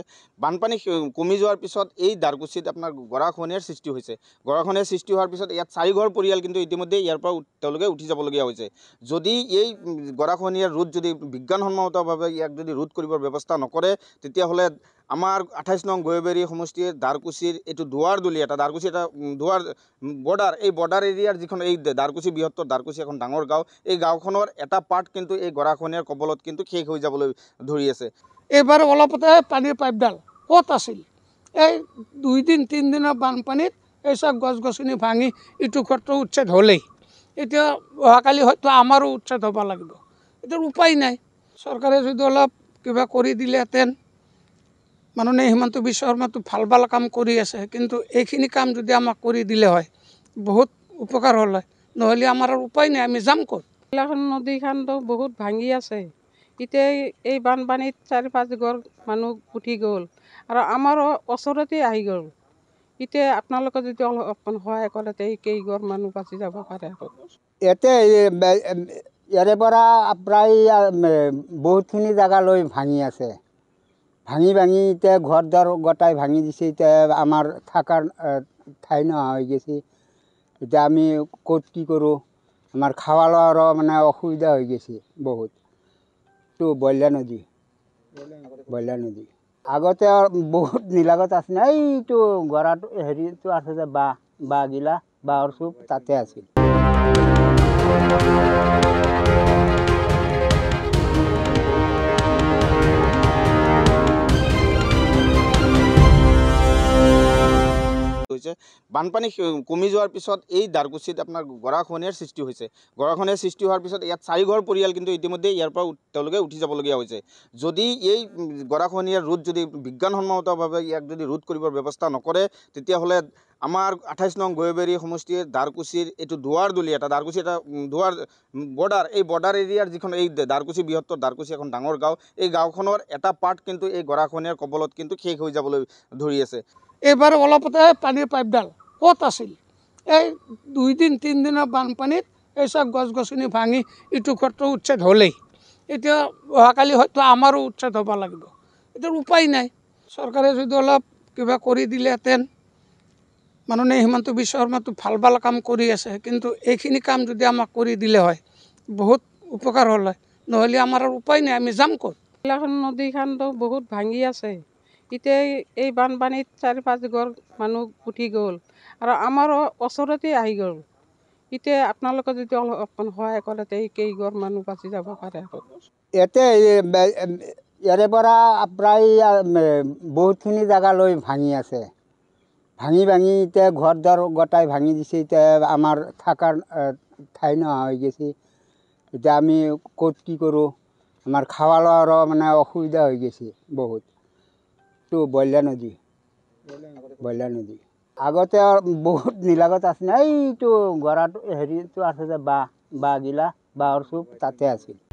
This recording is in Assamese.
হৈছে বানপানী কমি যোৱাৰ পিছত এই দাৰকুচিত আপোনাৰ গৰাখহনীয়াৰ সৃষ্টি হৈছে গৰাখনীয়াৰ সৃষ্টি হোৱাৰ পিছত ইয়াত চাৰিঘৰ পৰিয়াল কিন্তু ইতিমধ্যে ইয়াৰ পৰা তেওঁলোকে উঠি যাবলগীয়া হৈছে যদি এই গৰাখহনীয়াৰ ৰোধ যদি বিজ্ঞানসন্মতভাৱে ইয়াক যদি ৰোধ কৰিবৰ ব্যৱস্থা নকৰে তেতিয়াহ'লে আমাৰ আঠাইছ নং গৈবেৰী সমষ্টিৰ দাৰকুচিৰ এইটো দুৱাৰ দুৱাৰদলি এটা দাৰকুচি এটা দুৱাৰ বৰ্ডাৰ এই বৰ্ডাৰ এৰিয়াৰ যিখন এই দাৰকুচি বৃহত্তৰ দাৰকুচি এখন ডাঙৰ গাঁও এই গাঁওখনৰ এটা পাৰ্ট কিন্তু এই গৰাখনীয়াৰ কবলত কিন্তু শেষ হৈ যাবলৈ ধৰি আছে এইবাৰ অলপতে পানীৰ পাইপডাল ক'ত আছিল এই দুইদিন তিনিদিনৰ বানপানীত এইচব গছ গছনি ভাঙি ইটো ক্ষেত্ৰ উচ্ছেদ হ'লেই এতিয়া অহাকালি হয়তো আমাৰো উচ্ছেদ হ'ব লাগিব এতিয়া উপায় নাই চৰকাৰে যদি অলপ কিবা কৰি দিলেহেঁতেন মাননীয় হিমন্ত বিশ্ব শৰ্মাটো ভাল ভাল কাম কৰি আছে কিন্তু এইখিনি কাম যদি আমাক কৰি দিলে হয় বহুত উপকাৰ হ'ল হয় নহ'লে আমাৰ আৰু উপায় নাই আমি যাম ক'ত জিলাখন নদীখনতো বহুত ভাঙি আছে এতিয়া এই বানপানীত চাৰি পাঁচঘৰ মানুহ উটি গ'ল আৰু আমাৰো ওচৰতে আহি গ'ল এতিয়া আপোনালোকে যদি অকণ সহায় কৰে তে কেইঘৰ মানুহ বাচি যাব পাৰে ইয়াতে ইয়াৰে পৰা প্ৰায় বহুতখিনি জেগালৈ ভাঙি আছে ভাঙি ভাঙি এতিয়া ঘৰ দৰ গোটাই ভাঙি দিছে এতিয়া আমাৰ থাকাৰ ঠাই নোহোৱা হৈ গৈছে এতিয়া আমি ক'ত কি কৰোঁ আমাৰ খোৱা লোৱাৰো মানে অসুবিধা হৈ গৈছে বহুত নামটো বৈল্যা নদী বৈল্যা নদী আগতে বহুত নীলাগত আছিল এইটো গৰাটো হেৰিটো আছে যে বাঁহ বাঁহগিলা বাঁহৰ চুপ তাতে আছিল হৈছে বানপানী কমি যোৱাৰ পিছত এই দাৰকুছিত আপোনাৰ গৰাখহনীয়াৰ সৃষ্টি হৈছে গৰাখহনীয়াৰ সৃষ্টি হোৱাৰ পিছত ইয়াত চাৰিঘৰ পৰিয়াল কিন্তু ইতিমধ্যে ইয়াৰ পৰা তেওঁলোকে উঠি যাবলগীয়া হৈছে যদি এই গৰাখহনীয়াৰ ৰোধ যদি বিজ্ঞানসন্মতভাৱে ইয়াক যদি ৰোধ কৰিবৰ ব্যৱস্থা নকৰে তেতিয়াহ'লে আমাৰ আঠাইছ নং গৈবেৰী সমষ্টিৰ দাৰকুছিৰ এইটো দুৱাৰদলি এটা দাৰকুছি এটা দুৱাৰ বৰ্ডাৰ এই বৰ্ডাৰ এৰিয়াৰ যিখন এই দাৰকুছি বৃহত্তৰ দাৰকুছি এখন ডাঙৰ গাঁও এই গাঁওখনৰ এটা পাৰ্ট কিন্তু এই গৰাখহনীয়াৰ কবলত কিন্তু শেষ হৈ যাবলৈ ধৰি আছে এইবাৰ অলপতে পানীৰ পাইপডাল ক'ত আছিল এই দুইদিন তিনিদিনৰ বানপানীত এই চব গছ গছনি ভাঙি ইটো ঘৰটো উচ্ছেদ হ'লেই এতিয়া অহাকালি হয়তো আমাৰো উচ্ছেদ হ'ব লাগিব এতিয়া উপায় নাই চৰকাৰে যদি অলপ কিবা কৰি দিলেহেঁতেন মাননে হিমন্ত বিশ্ব শৰ্মাটো ভাল ভাল কাম কৰি আছে কিন্তু এইখিনি কাম যদি আমাক কৰি দিলে হয় বহুত উপকাৰ হ'ল হয় নহ'লে আমাৰ আৰু উপায় নাই আমি যাম ক'ত জিলাখন নদীখনতো বহুত ভাঙি আছে এতিয়া এই বানপানীত চাৰি পাঁচ ঘৰ মানুহ উটি গ'ল আৰু আমাৰো ওচৰতে আহি গ'ল এতিয়া আপোনালোকে যদি অকণ সহায় কৰে তে কেইঘৰ মানুহ বাচি যাব পাৰে ইয়াতে ইয়াৰে পৰা প্ৰায় বহুতখিনি জেগালৈ ভাঙি আছে ভাঙি ভাঙি এতিয়া ঘৰ দুৱাৰ গোটাই ভাঙি দিছে এতিয়া আমাৰ থাকাৰ ঠাই নোহোৱা হৈ গৈছে এতিয়া আমি ক'ত কি কৰোঁ আমাৰ খোৱা লোৱাৰো মানে অসুবিধা হৈ গৈছে বহুত নামটো বইলা নদী বইলা নদী আগতে আৰু বহুত নীলাগত আছিল এইটো গৰাটো হেৰিটো আছে যে বাঁহ বাঁহগিলা বাঁহৰ চুক তাতে আছিল